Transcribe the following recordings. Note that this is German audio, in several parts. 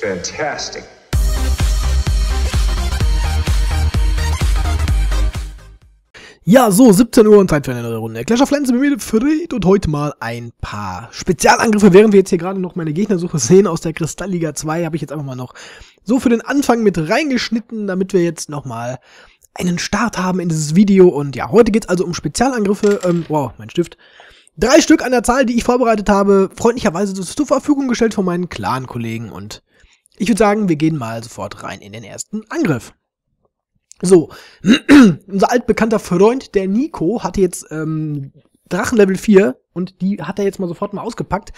Fantastic. Ja, so, 17 Uhr und Zeit für eine neue Runde. Clash of Clans mit Fred und heute mal ein paar Spezialangriffe. Während wir jetzt hier gerade noch meine Gegnersuche sehen aus der Kristallliga 2, habe ich jetzt einfach mal noch so für den Anfang mit reingeschnitten, damit wir jetzt nochmal einen Start haben in dieses Video. Und ja, heute geht's also um Spezialangriffe. Ähm, wow, mein Stift. Drei Stück an der Zahl, die ich vorbereitet habe, freundlicherweise zur Verfügung gestellt von meinen Clan-Kollegen. Und ich würde sagen, wir gehen mal sofort rein in den ersten Angriff. So, unser altbekannter Freund, der Nico, hatte jetzt ähm, Drachenlevel 4 und die hat er jetzt mal sofort mal ausgepackt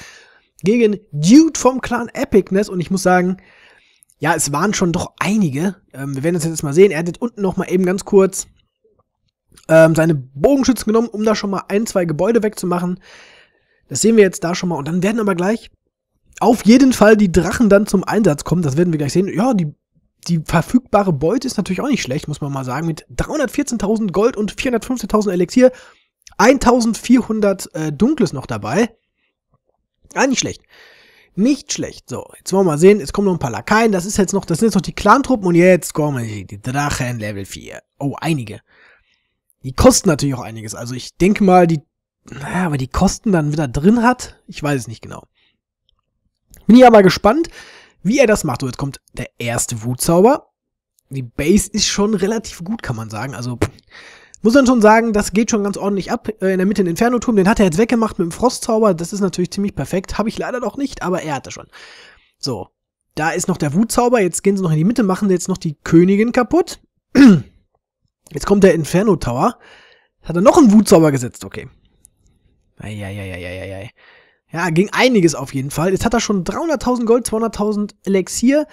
gegen Dude vom Clan Epicness und ich muss sagen, ja, es waren schon doch einige. Ähm, wir werden das jetzt mal sehen. Er hat jetzt unten nochmal eben ganz kurz ähm, seine Bogenschützen genommen, um da schon mal ein, zwei Gebäude wegzumachen. Das sehen wir jetzt da schon mal. Und dann werden aber gleich auf jeden Fall die Drachen dann zum Einsatz kommen. Das werden wir gleich sehen. Ja, die, die verfügbare Beute ist natürlich auch nicht schlecht, muss man mal sagen. Mit 314.000 Gold und 415.000 Elixier. 1400 äh, Dunkles noch dabei. Ah, nicht schlecht. Nicht schlecht. So, jetzt wollen wir mal sehen. Es kommen noch ein paar Lakaien. Das ist jetzt noch, das sind jetzt noch die Clan-Truppen und jetzt kommen die, die Drachen Level 4. Oh, einige. Die kosten natürlich auch einiges. Also ich denke mal, die, naja, aber die Kosten dann wieder drin hat, ich weiß es nicht genau. Bin ich aber gespannt, wie er das macht. So, jetzt kommt der erste Wutzauber. Die Base ist schon relativ gut, kann man sagen. Also pff, muss man schon sagen, das geht schon ganz ordentlich ab. Äh, in der Mitte den Inferno-Turm, den hat er jetzt weggemacht mit dem Frostzauber. Das ist natürlich ziemlich perfekt. Habe ich leider noch nicht, aber er hatte schon. So, da ist noch der Wutzauber. Jetzt gehen sie noch in die Mitte, machen jetzt noch die Königin kaputt. Jetzt kommt der Inferno-Tower. Hat er noch einen Wutzauber gesetzt? Okay. Eieieiei. Ja, ging einiges auf jeden Fall. Jetzt hat er schon 300.000 Gold, 200.000 Elixier.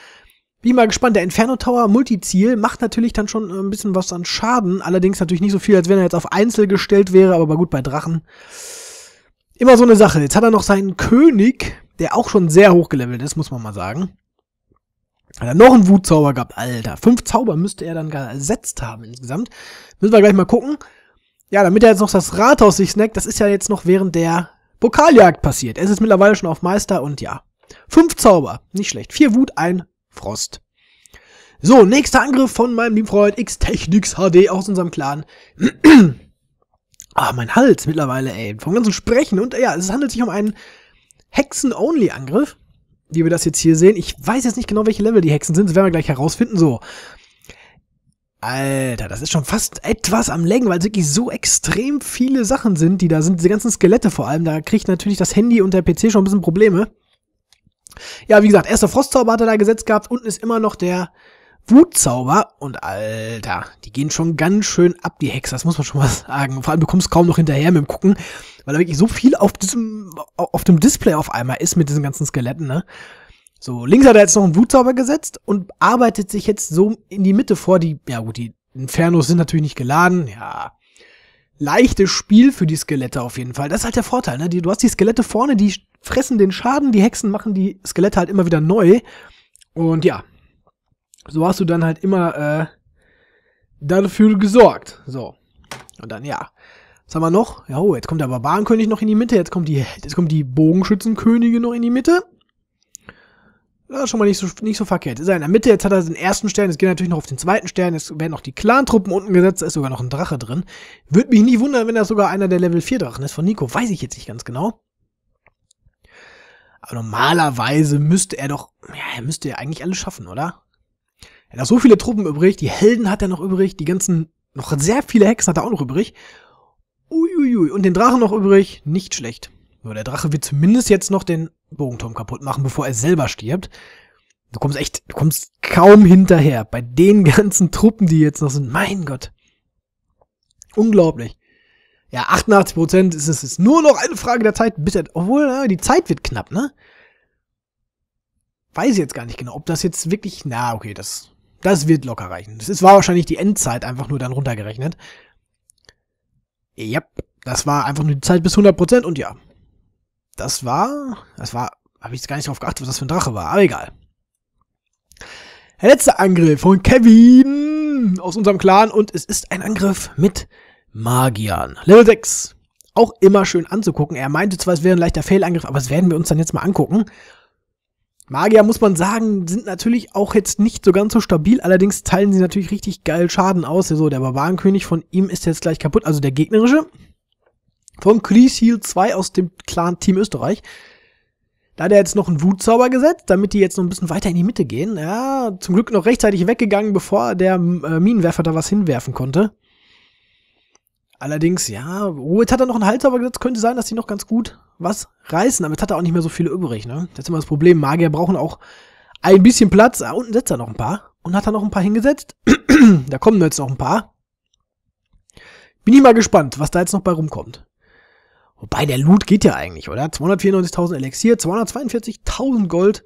Bin mal gespannt. Der Inferno Tower Multiziel macht natürlich dann schon äh, ein bisschen was an Schaden. Allerdings natürlich nicht so viel, als wenn er jetzt auf Einzel gestellt wäre, aber gut bei Drachen. Immer so eine Sache. Jetzt hat er noch seinen König, der auch schon sehr hochgelevelt ist, muss man mal sagen. Hat er noch einen Wutzauber gehabt, Alter. Fünf Zauber müsste er dann gar ersetzt haben insgesamt. Müssen wir gleich mal gucken. Ja, damit er jetzt noch das Rathaus sich snackt, das ist ja jetzt noch während der Pokaljagd passiert. Es ist mittlerweile schon auf Meister und ja. Fünf Zauber, nicht schlecht. Vier Wut, ein Frost. So, nächster Angriff von meinem lieben Freund X-Technics HD aus unserem Clan. ah, mein Hals mittlerweile, ey. Vom ganzen Sprechen. Und ja, es handelt sich um einen Hexen-Only-Angriff, wie wir das jetzt hier sehen. Ich weiß jetzt nicht genau, welche Level die Hexen sind. Das werden wir gleich herausfinden. So, Alter, das ist schon fast etwas am Längen, weil es wirklich so extrem viele Sachen sind, die da sind. Diese ganzen Skelette vor allem, da kriegt natürlich das Handy und der PC schon ein bisschen Probleme. Ja, wie gesagt, erster Frostzauber hat er da gesetzt gehabt. Unten ist immer noch der Wutzauber. Und Alter, die gehen schon ganz schön ab, die Hexer. Das muss man schon mal sagen. Vor allem, du kommst kaum noch hinterher mit dem Gucken, weil da wirklich so viel auf diesem, auf dem Display auf einmal ist mit diesen ganzen Skeletten, ne? So, links hat er jetzt noch einen Wutzauber gesetzt und arbeitet sich jetzt so in die Mitte vor, die, ja gut, die Infernos sind natürlich nicht geladen, ja. Leichtes Spiel für die Skelette auf jeden Fall. Das ist halt der Vorteil, ne? Die, du hast die Skelette vorne, die fressen den Schaden, die Hexen machen die Skelette halt immer wieder neu. Und ja, so hast du dann halt immer äh, dafür gesorgt. So. Und dann ja. Was haben wir noch? Ja, oh, jetzt kommt der Barbarenkönig noch in die Mitte, jetzt kommt die, jetzt kommt die Bogenschützenkönige noch in die Mitte. Das ist schon mal nicht so, nicht so verkehrt. Ist er in der Mitte, jetzt hat er den ersten Stern, jetzt geht er natürlich noch auf den zweiten Stern, jetzt werden noch die Clan-Truppen unten gesetzt, da ist sogar noch ein Drache drin. Würde mich nicht wundern, wenn das sogar einer der Level 4 Drachen ist von Nico, weiß ich jetzt nicht ganz genau. Aber normalerweise müsste er doch, ja, er müsste ja eigentlich alles schaffen, oder? Er hat so viele Truppen übrig, die Helden hat er noch übrig, die ganzen, noch sehr viele Hexen hat er auch noch übrig. Uiuiui, und den Drachen noch übrig, nicht schlecht. Nur der Drache wird zumindest jetzt noch den Bogenturm kaputt machen, bevor er selber stirbt. Du kommst echt, du kommst kaum hinterher. Bei den ganzen Truppen, die jetzt noch sind. Mein Gott. Unglaublich. Ja, 88 ist es ist nur noch eine Frage der Zeit, bis obwohl, die Zeit wird knapp, ne? Weiß ich jetzt gar nicht genau, ob das jetzt wirklich, na, okay, das, das wird locker reichen. Das ist, war wahrscheinlich die Endzeit einfach nur dann runtergerechnet. yep, das war einfach nur die Zeit bis 100 und ja, das war, das war, habe ich jetzt gar nicht drauf geachtet, was das für ein Drache war, aber egal. Der letzte Angriff von Kevin aus unserem Clan und es ist ein Angriff mit Magiern. Level 6. Auch immer schön anzugucken. Er meinte zwar, es wäre ein leichter Fehlangriff, aber das werden wir uns dann jetzt mal angucken. Magier, muss man sagen, sind natürlich auch jetzt nicht so ganz so stabil, allerdings teilen sie natürlich richtig geil Schaden aus. So, also, der Barbarenkönig von ihm ist jetzt gleich kaputt, also der gegnerische von Chris Heal 2 aus dem Clan Team Österreich. Da hat er jetzt noch einen Wutzauber gesetzt, damit die jetzt noch ein bisschen weiter in die Mitte gehen. Ja, zum Glück noch rechtzeitig weggegangen, bevor der äh, Minenwerfer da was hinwerfen konnte. Allerdings, ja, jetzt hat er noch einen Halssauber gesetzt. Könnte sein, dass die noch ganz gut was reißen. Aber jetzt hat er auch nicht mehr so viele übrig, ne? Das ist immer das Problem. Magier brauchen auch ein bisschen Platz. Ah, unten setzt er noch ein paar. Und hat er noch ein paar hingesetzt. da kommen jetzt noch ein paar. Bin ich mal gespannt, was da jetzt noch bei rumkommt. Wobei der Loot geht ja eigentlich, oder? 294.000 Elixier, 242.000 Gold.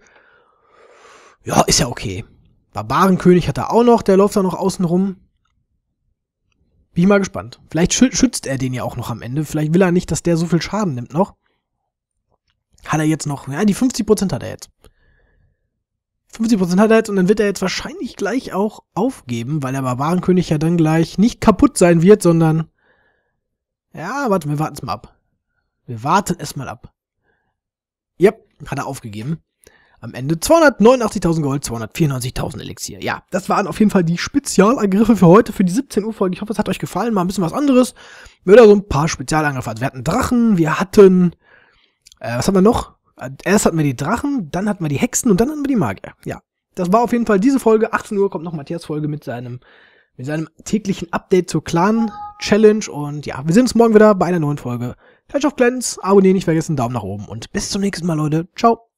Ja, ist ja okay. Barbarenkönig hat er auch noch, der läuft da noch außen rum. Bin ich mal gespannt. Vielleicht schützt er den ja auch noch am Ende. Vielleicht will er nicht, dass der so viel Schaden nimmt noch. Hat er jetzt noch, ja, die 50% hat er jetzt. 50% hat er jetzt und dann wird er jetzt wahrscheinlich gleich auch aufgeben, weil der Barbarenkönig ja dann gleich nicht kaputt sein wird, sondern. Ja, warte, wir warten es mal ab. Wir warten es mal ab. Yep, hat er aufgegeben. Am Ende 289.000 Gold, 294.000 Elixier. Ja, das waren auf jeden Fall die Spezialangriffe für heute, für die 17 Uhr Folge. Ich hoffe, es hat euch gefallen. Mal ein bisschen was anderes. Wieder so ein paar Spezialangriffe. Also wir hatten Drachen, wir hatten, äh, was hatten wir noch? Erst hatten wir die Drachen, dann hatten wir die Hexen und dann hatten wir die Magier. Ja, das war auf jeden Fall diese Folge. 18 Uhr kommt noch Matthias Folge mit seinem, mit seinem täglichen Update zur Clan Challenge. Und ja, wir sehen uns morgen wieder bei einer neuen Folge. Touch auf Glänz, abonnieren nicht vergessen, Daumen nach oben und bis zum nächsten Mal, Leute. Ciao.